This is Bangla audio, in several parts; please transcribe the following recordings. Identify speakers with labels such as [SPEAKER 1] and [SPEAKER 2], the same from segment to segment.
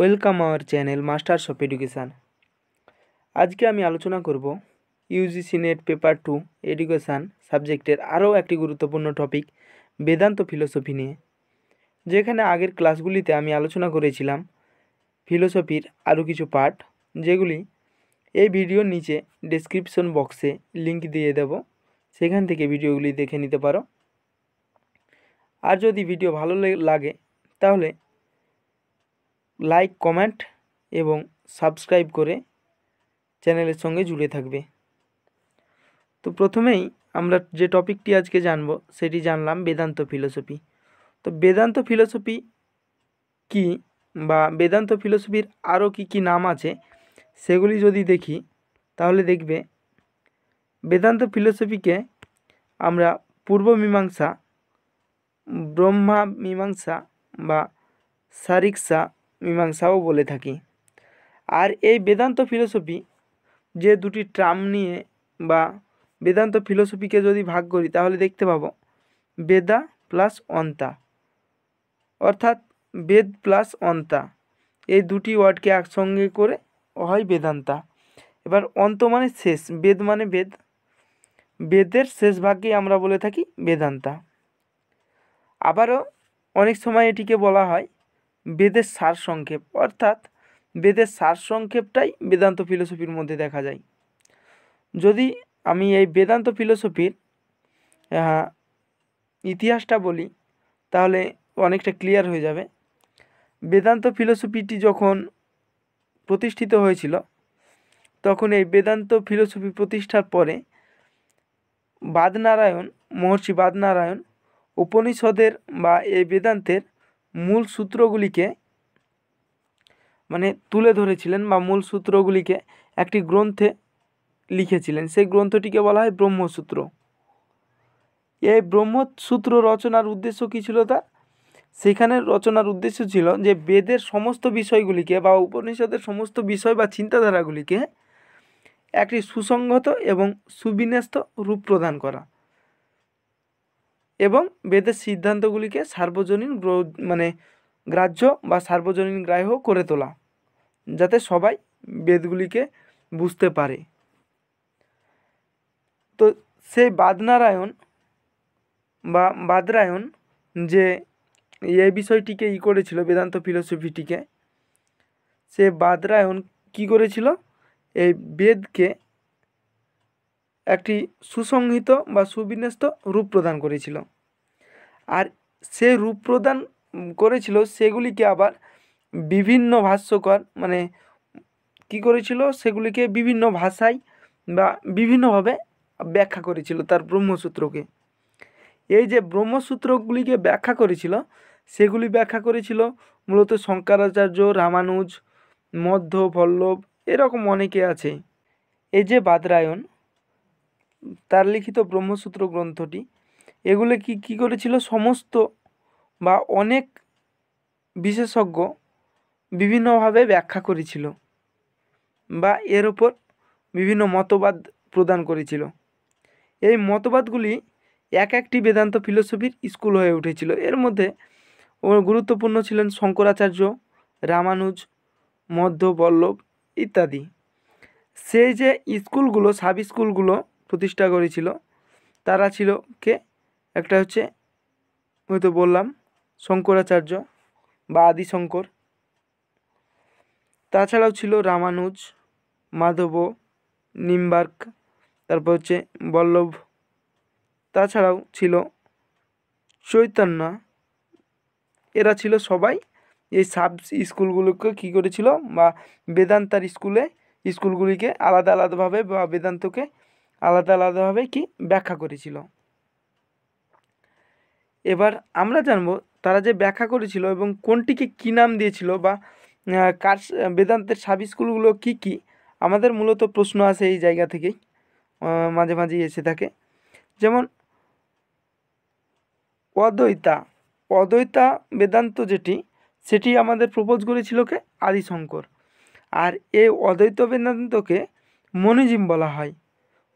[SPEAKER 1] welcome our channel masters of education আজকে আমি আলোচনা করব UGC NET paper two education সাবজেক্টের আরও একটি গুরুত্বপূর্ণ টপিক বেদান্ত ফিলোসফি নিয়ে যেখানে আগের ক্লাসগুলিতে আমি আলোচনা করেছিলাম ফিলোসফির আরও কিছু পার্ট যেগুলি এই ভিডিওর নিচে ডেসক্রিপশন বক্সে লিঙ্ক দিয়ে দেব সেখান থেকে ভিডিওগুলি দেখে নিতে পারো আর যদি ভিডিও ভালো লাগে তাহলে লাইক কমেন্ট এবং সাবস্ক্রাইব করে চ্যানেলের সঙ্গে জুড়ে থাকবে তো প্রথমেই আমরা যে টপিকটি আজকে জানব সেটি জানলাম বেদান্ত ফিলোসফি তো বেদান্ত ফিলোসফি কি বা বেদান্ত ফিলোসফির আরও কি কি নাম আছে সেগুলি যদি দেখি তাহলে দেখবে বেদান্ত ফিলোসফিকে আমরা পূর্ব মীমাংসা ব্রহ্মা মীমাংসা বা সারিক্সা মীমাংসাও বলে থাকি আর এই বেদান্ত ফিলোসফি যে দুটি ট্রাম নিয়ে বা বেদান্ত ফিলোসফিকে যদি ভাগ করি তাহলে দেখতে পাবো বেদা প্লাস অন্তা অর্থাৎ বেদ প্লাস অন্তা এই দুটি ওয়ার্ডকে একসঙ্গে করে হয় বেদান্তা এবার অন্ত মানে শেষ বেদ মানে বেদ বেদের শেষ ভাগকেই আমরা বলে থাকি বেদান্তা আবারও অনেক সময় এটিকে বলা হয় বেদের সারসংক্ষেপ অর্থাৎ বেদের সারসংক্ষেপটাই বেদান্ত ফিলোসফির মধ্যে দেখা যায় যদি আমি এই বেদান্ত ফিলোসফির ইতিহাসটা বলি তাহলে অনেকটা ক্লিয়ার হয়ে যাবে বেদান্ত ফিলোসফিটি যখন প্রতিষ্ঠিত হয়েছিল তখন এই বেদান্ত ফিলোসফি প্রতিষ্ঠার পরে বাদনারায়ণ মহর্ষি বাদনারায়ণ উপনিষদের বা এই বেদান্তের মূল সূত্রগুলিকে মানে তুলে ধরেছিলেন বা মূল সূত্রগুলিকে একটি গ্রন্থে লিখেছিলেন সেই গ্রন্থটিকে বলা হয় ব্রহ্মসূত্র এই ব্রহ্মসূত্র রচনার উদ্দেশ্য কী ছিল তার সেখানে রচনার উদ্দেশ্য ছিল যে বেদের সমস্ত বিষয়গুলিকে বা উপনিষদের সমস্ত বিষয় বা চিন্তাধারাগুলিকে একটি সুসংগত এবং সুবিন্যস্ত রূপ প্রদান করা এবং বেদের সিদ্ধান্তগুলিকে সার্বজনীন মানে গ্রাহ্য বা সার্বজনীন গ্রাহ্য করে তোলা যাতে সবাই বেদগুলিকে বুঝতে পারে তো সেই বাদনারায়ণ বা বাদরায়ণ যে এই বিষয়টিকে ই করেছিল বেদান্ত ফিলোসফিটিকে সে বাদরায়ণ কি করেছিল এই বেদকে একটি সুসংহিত বা সুবিন্যস্ত রূপ প্রদান করেছিল আর সে রূপ প্রদান করেছিল সেগুলিকে আবার বিভিন্ন ভাষ্যকর মানে কি করেছিল সেগুলিকে বিভিন্ন ভাষায় বা বিভিন্নভাবে ব্যাখ্যা করেছিল তার ব্রহ্মসূত্রকে এই যে ব্রহ্মসূত্রগুলিকে ব্যাখ্যা করেছিল সেগুলি ব্যাখ্যা করেছিল মূলত শঙ্করাচার্য রামানুজ মধ্য ভল্লভ এরকম অনেকে আছে এই যে বাদরায়ণ তার লিখিত ব্রহ্মসূত্র গ্রন্থটি এগুলো কি কি করেছিল সমস্ত বা অনেক বিশেষজ্ঞ বিভিন্নভাবে ব্যাখ্যা করেছিল বা এর ওপর বিভিন্ন মতবাদ প্রদান করেছিল এই মতবাদগুলি এক একটি বেদান্ত ফিলোসফির স্কুল হয়ে উঠেছিল এর মধ্যে গুরুত্বপূর্ণ ছিলেন শঙ্করাচার্য রামানুজ মধ্য বল্লভ ইত্যাদি সেই যে স্কুলগুলো সাব স্কুলগুলো প্রতিষ্ঠা করেছিল তারা ছিল কে একটা হচ্ছে হয়তো বললাম শঙ্করাচার্য বা আদিশঙ্কর তাছাড়াও ছিল রামানুজ মাধব নিম্বার্ক তারপর হচ্ছে বল্লভ তাছাড়াও ছিল চৈতন্য এরা ছিল সবাই এই সাব স্কুলগুলোকে কী করেছিল বা বেদান্তার স্কুলে স্কুলগুলিকে আলাদা আলাদাভাবে বা বেদান্তকে আলাদা আলাদাভাবে কি ব্যাখ্যা করেছিল এবার আমরা জানব তারা যে ব্যাখ্যা করেছিল এবং কোনটিকে কী নাম দিয়েছিল বা কার বেদান্তের সাব স্কুলগুলো কী কী আমাদের মূলত প্রশ্ন আছে এই জায়গা থেকেই মাঝে মাঝেই এসে থাকে যেমন অদ্বৈতা অদ্বৈতা বেদান্ত যেটি সেটি আমাদের প্রপোজ করেছিল কে আদিশঙ্কর আর এই অদ্বৈত বেদান্তকে মনিজিম বলা হয়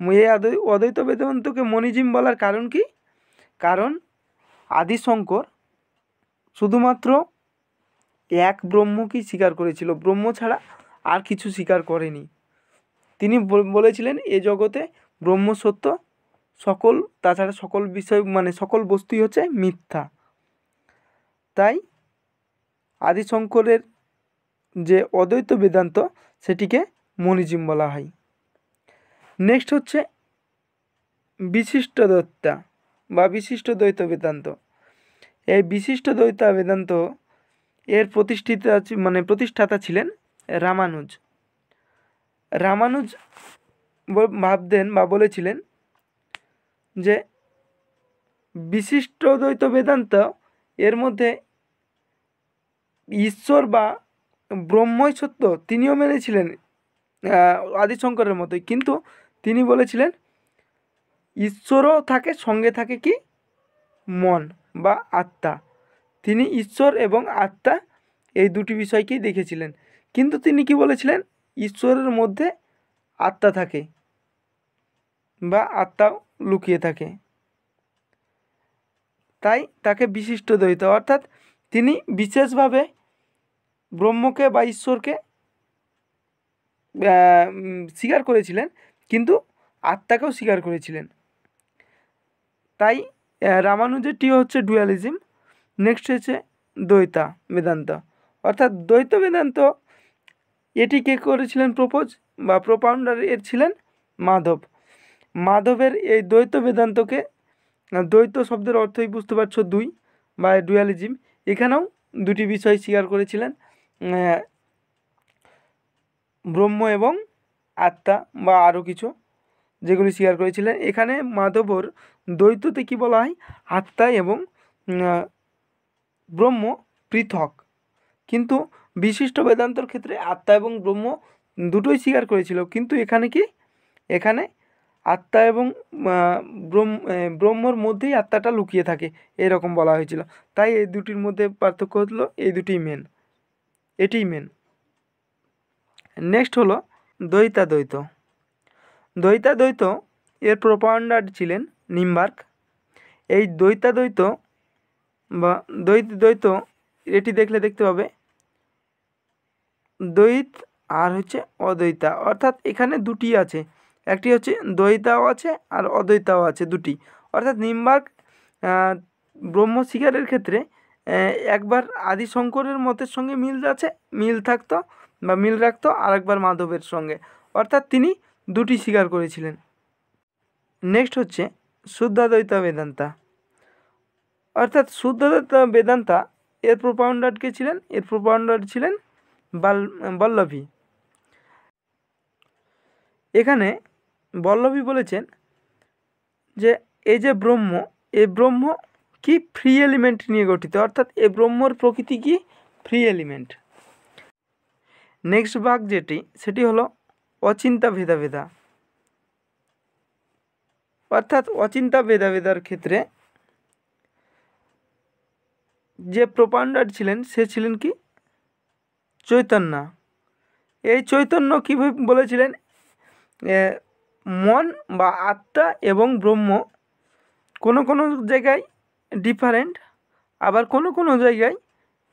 [SPEAKER 1] এ অদ্বৈত বেদান্তকে মনিজিম বলার কারণ কি কারণ আদিশঙ্কর শুধুমাত্র এক ব্রহ্মকেই স্বীকার করেছিল ব্রহ্ম ছাড়া আর কিছু স্বীকার করেনি তিনি বলেছিলেন এ জগতে ব্রহ্ম সত্য সকল তাছাড়া সকল বিষয় মানে সকল বস্তুই হচ্ছে মিথ্যা তাই আদিশঙ্করের যে অদ্বৈত বেদান্ত সেটিকে মনিজিম বলা হয় নেক্সট হচ্ছে বিশিষ্ট দত্তা বা বিশিষ্ট দ্বৈত বেদান্ত এই বিশিষ্ট দ্বৈত বেদান্ত এর প্রতিষ্ঠিত মানে প্রতিষ্ঠাতা ছিলেন রামানুজ রামানুজ ভাবতেন বা বলেছিলেন যে বিশিষ্ট দ্বৈত বেদান্ত এর মধ্যে ঈশ্বর বা ব্রহ্মই সত্য তিনিও মেনেছিলেন আদিশঙ্করের মতোই কিন্তু তিনি বলেছিলেন ঈশ্বরও থাকে সঙ্গে থাকে কি মন বা আত্মা তিনি ঈশ্বর এবং আত্মা এই দুটি বিষয়কেই দেখেছিলেন কিন্তু তিনি কি বলেছিলেন ঈশ্বরের মধ্যে আত্মা থাকে বা আত্মা লুকিয়ে থাকে তাই তাকে বিশিষ্ট দ্বৈত অর্থাৎ তিনি বিশেষভাবে ব্রহ্মকে বা ঈশ্বরকে স্বীকার করেছিলেন কিন্তু আত্মাকেও স্বীকার করেছিলেন তাই রামানুজেরটি হচ্ছে ডুয়ালিজম নেক্সট হচ্ছে দ্বৈতা বেদান্ত অর্থাৎ দ্বৈত বেদান্ত এটি কে করেছিলেন প্রপোজ বা প্রোপাউন্ডার এর ছিলেন মাধব মাধবের এই দ্বৈত বেদান্তকে দ্বৈত শব্দের অর্থই বুঝতে পারছো দুই বা ডুয়ালিজম এখানেও দুটি বিষয় স্বীকার করেছিলেন ব্রহ্ম এবং আত্মা বা আরও কিছু যেগুলি স্বীকার করেছিলেন এখানে মাধবর দ্বৈততে কি বলা হয় আত্মা এবং ব্রহ্ম পৃথক কিন্তু বিশিষ্ট বেদান্তর ক্ষেত্রে আত্মা এবং ব্রহ্ম দুটোই স্বীকার করেছিল কিন্তু এখানে কি এখানে আত্মা এবং ব্রহ্মর মধ্যেই আত্মাটা লুকিয়ে থাকে এরকম বলা হয়েছিল তাই এই দুটির মধ্যে পার্থক্য হলো এই দুটি মেন এটি মেন নেক্সট হলো দ্বৈতাদ্বৈত দ্বৈতাদ্বৈত এর প্রোপাউন্ডার ছিলেন নিম্বার্ক এই দ্বৈতাদ্বৈত বা দ্বৈত দ্বৈত এটি দেখলে দেখতে পাবে দ্বৈত আর হচ্ছে অদ্বৈতা অর্থাৎ এখানে দুটি আছে একটি হচ্ছে দ্বৈতাও আছে আর অদ্বৈতাও আছে দুটি অর্থাৎ নিম্বার্ক ব্রহ্ম শিকারের ক্ষেত্রে একবার আদি শঙ্করের মতের সঙ্গে মিল আছে মিল থাকতো বা মিল রাখতো আরেকবার মাধবের সঙ্গে অর্থাৎ তিনি দুটি স্বীকার করেছিলেন নেক্সট হচ্ছে শুদ্ধাদ্বৈত বেদান্তা অর্থাৎ শুদ্ধাদ্বৈত বেদান্তা এর প্রোপাউন্ডার কে ছিলেন এর প্রোপাউন্ডার ছিলেন বাল বল্লভী এখানে বল্লভী বলেছেন যে এই যে ব্রহ্ম এই ব্রহ্ম কি ফ্রি এলিমেন্ট নিয়ে গঠিত অর্থাৎ এ ব্রহ্মর প্রকৃতি কি ফ্রি এলিমেন্ট নেক্সট ভাগ যেটি সেটি হলো অচিন্তা ভেদাভেদা অর্থাৎ অচিন্তা ভেদাভেদার ক্ষেত্রে যে প্রোপান্ডার ছিলেন সে ছিলেন কি চৈতন্য এই চৈতন্য কীভাবে বলেছিলেন মন বা আত্মা এবং ব্রহ্ম কোনো কোনো জায়গায় ডিফারেন্ট আবার কোনো কোনো জায়গায়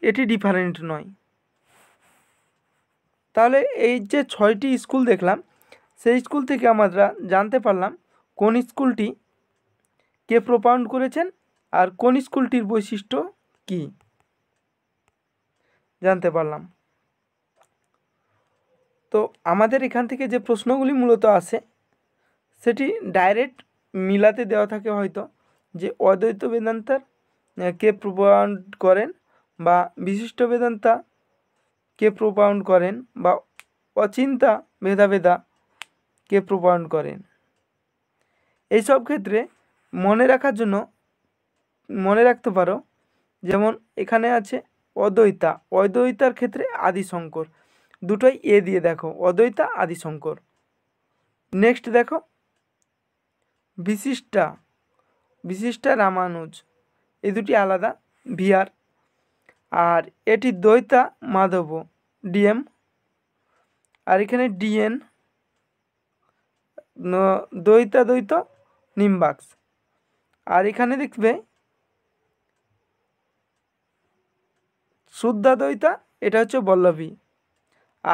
[SPEAKER 1] এটি ডিফারেন্ট নয় তাহলে এই যে ছয়টি স্কুল দেখলাম সেই স্কুল থেকে আমরা জানতে পারলাম কোন স্কুলটি কে প্রপাউন্ড করেছেন আর কোন স্কুলটির বৈশিষ্ট্য কি জানতে পারলাম তো আমাদের এখান থেকে যে প্রশ্নগুলি মূলত আসে সেটি ডাইরেক্ট মিলাতে দেওয়া থাকে হয়তো যে অদ্বৈত বেদান্তার কে প্রপাউন্ড করেন বা বিশিষ্ট বেদান্তা কে প্রোপাউন্ড করেন বা অচিন্তা ভেদাভেদা কে প্রোপাউন্ড করেন এইসব ক্ষেত্রে মনে রাখার জন্য মনে রাখতে পারো যেমন এখানে আছে অদ্বৈতা অদ্বৈতার ক্ষেত্রে আদিশঙ্কর দুটোই এ দিয়ে দেখো অদ্বৈতা আদিশঙ্কর নেক্সট দেখো বিশিষ্টা বিশিষ্টা রামানুজ এই দুটি আলাদা ভিআর আর এটি দৈতা মাধব ডিএম আর এখানে ডিএন দৈতা দ্বৈত নিম্বাক্স আর এখানে দেখবে শুদ্ধা দ্বৈতা এটা হচ্ছে বল্লভী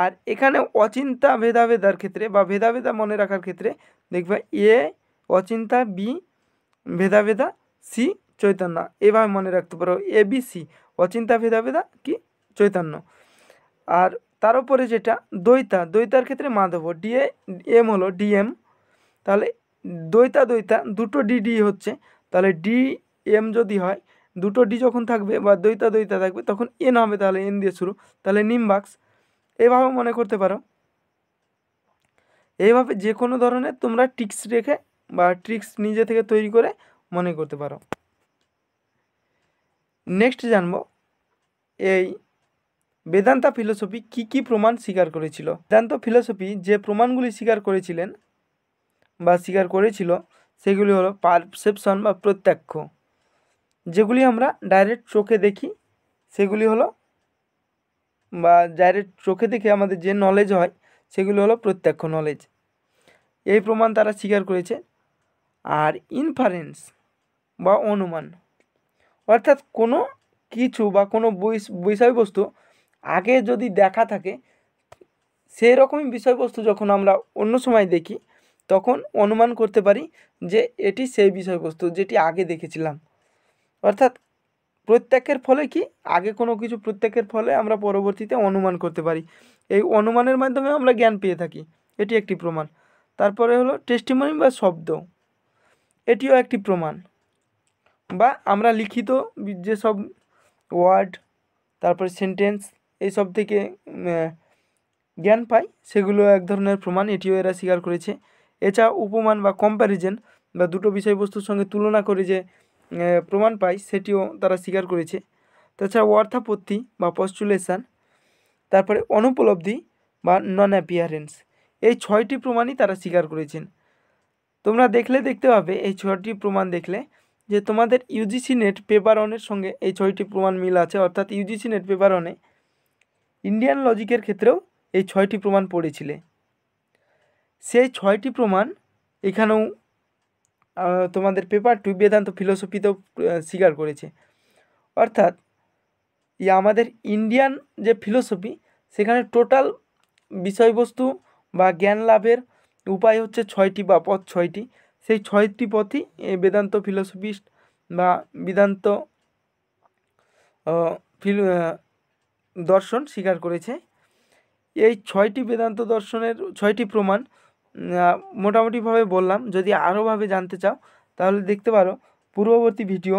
[SPEAKER 1] আর এখানে অচিন্তা ভেদাভেদার ক্ষেত্রে বা ভেদাভেদা মনে রাখার ক্ষেত্রে দেখবে এ অচিন্তা বি ভেদাভেদা সি চৈতন্য এভাবে মনে রাখতে পারো এবিসি অচিন্তা ভেদা ভেদা কি চৈতন্য আর তার উপরে যেটা দৈতা দৈতার ক্ষেত্রে মাধব ডিএ এম হলো ডিএম তাহলে দৈতা দৈতা দুটো ডিডি হচ্ছে তাহলে ডি এম যদি হয় দুটো ডি যখন থাকবে বা দৈতা দৈতা থাকবে তখন এন হবে তাহলে এন দিয়ে শুরু তাহলে নিমবাক্স এভাবে মনে করতে পারো এইভাবে যে কোনো ধরনের তোমরা টিক্স রেখে বা ট্রিক্স নিজে থেকে তৈরি করে মনে করতে পারো নেক্সট জানব এই বেদান্তা ফিলোসফি কি কি প্রমাণ স্বীকার করেছিল বেদান্ত ফিলোসফি যে প্রমাণগুলি স্বীকার করেছিলেন বা স্বীকার করেছিল সেগুলি হলো পারসেপশন বা প্রত্যক্ষ যেগুলি আমরা ডাইরেক্ট চোখে দেখি সেগুলি হলো বা ডাইরেক্ট চোখে দেখে আমাদের যে নলেজ হয় সেগুলি হলো প্রত্যক্ষ নলেজ এই প্রমাণ তারা স্বীকার করেছে আর ইনফারেন্স বা অনুমান অর্থাৎ কোনো কিছু বা কোনো বিষয়বস্তু আগে যদি দেখা থাকে সেই রকমই বিষয়বস্তু যখন আমরা অন্য সময় দেখি তখন অনুমান করতে পারি যে এটি সেই বিষয়বস্তু যেটি আগে দেখেছিলাম অর্থাৎ প্রত্যেকের ফলে কি আগে কোনো কিছু প্রত্যেকের ফলে আমরা পরবর্তীতে অনুমান করতে পারি এই অনুমানের মাধ্যমে আমরা জ্ঞান পেয়ে থাকি এটি একটি প্রমাণ তারপরে হলো টেস্টিমনি বা শব্দ এটিও একটি প্রমাণ বা আমরা লিখিত যেসব ওয়ার্ড তারপরে সেন্টেন্স এইসব থেকে জ্ঞান পাই সেগুলো এক ধরনের প্রমাণ এটিও এরা স্বীকার করেছে এছাড়া উপমান বা কম্প্যারিজেন বা দুটো বিষয়বস্তুর সঙ্গে তুলনা করে যে প্রমাণ পাই সেটিও তারা স্বীকার করেছে তাছাড়া অর্থাপত্তি বা পস্টুলেশান তারপরে অনুপলব্ধি বা নন অ্যাপিয়ারেন্স এই ছয়টি প্রমাণই তারা স্বীকার করেছেন তোমরা দেখলে দেখতে পাবে এই ছয়টি প্রমাণ দেখলে যে তোমাদের ইউজিসি নেট পেপার ওয়ানের সঙ্গে এই ছয়টি প্রমাণ মিল আছে অর্থাৎ ইউজিসি নেট পেপার ওয়ানে ইন্ডিয়ান লজিকের ক্ষেত্রেও এই ছয়টি প্রমাণ পড়েছিলে সেই ছয়টি প্রমাণ এখানেও তোমাদের পেপার টু বেদান্ত ফিলোসফিতেও স্বীকার করেছে অর্থাৎ আমাদের ইন্ডিয়ান যে ফিলোসফি সেখানে টোটাল বিষয়বস্তু বা জ্ঞান লাভের উপায় হচ্ছে ছয়টি বা পথ ছয়টি সেই ছয়টি পথই বেদান্ত ফিলোসফিস্ট বা বেদান্ত ফিল দর্শন স্বীকার করেছে এই ছয়টি বেদান্ত দর্শনের ছয়টি প্রমাণ মোটামুটিভাবে বললাম যদি আরোভাবে জানতে চাও তাহলে দেখতে পারো পূর্ববর্তী ভিডিও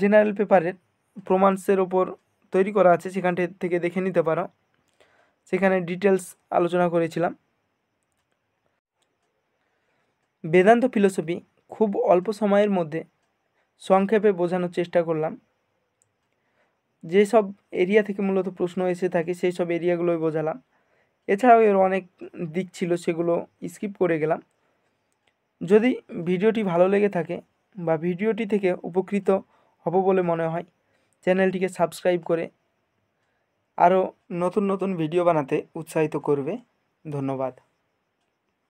[SPEAKER 1] জেনারেল পেপারের প্রমাণসের ওপর তৈরি করা আছে সেখান থেকে দেখে নিতে পারো সেখানে ডিটেলস আলোচনা করেছিলাম বেদান্ত ফিলোসফি খুব অল্প সময়ের মধ্যে সংক্ষেপে বোঝানোর চেষ্টা করলাম যেসব এরিয়া থেকে মূলত প্রশ্ন এসে থাকে সেই সব এরিয়াগুলোই বোঝালাম এছাড়াও এর অনেক দিক ছিল সেগুলো স্কিপ করে গেলাম যদি ভিডিওটি ভালো লেগে থাকে বা ভিডিওটি থেকে উপকৃত হব বলে মনে হয় চ্যানেলটিকে সাবস্ক্রাইব করে আরও নতুন নতুন ভিডিও বানাতে উৎসাহিত করবে ধন্যবাদ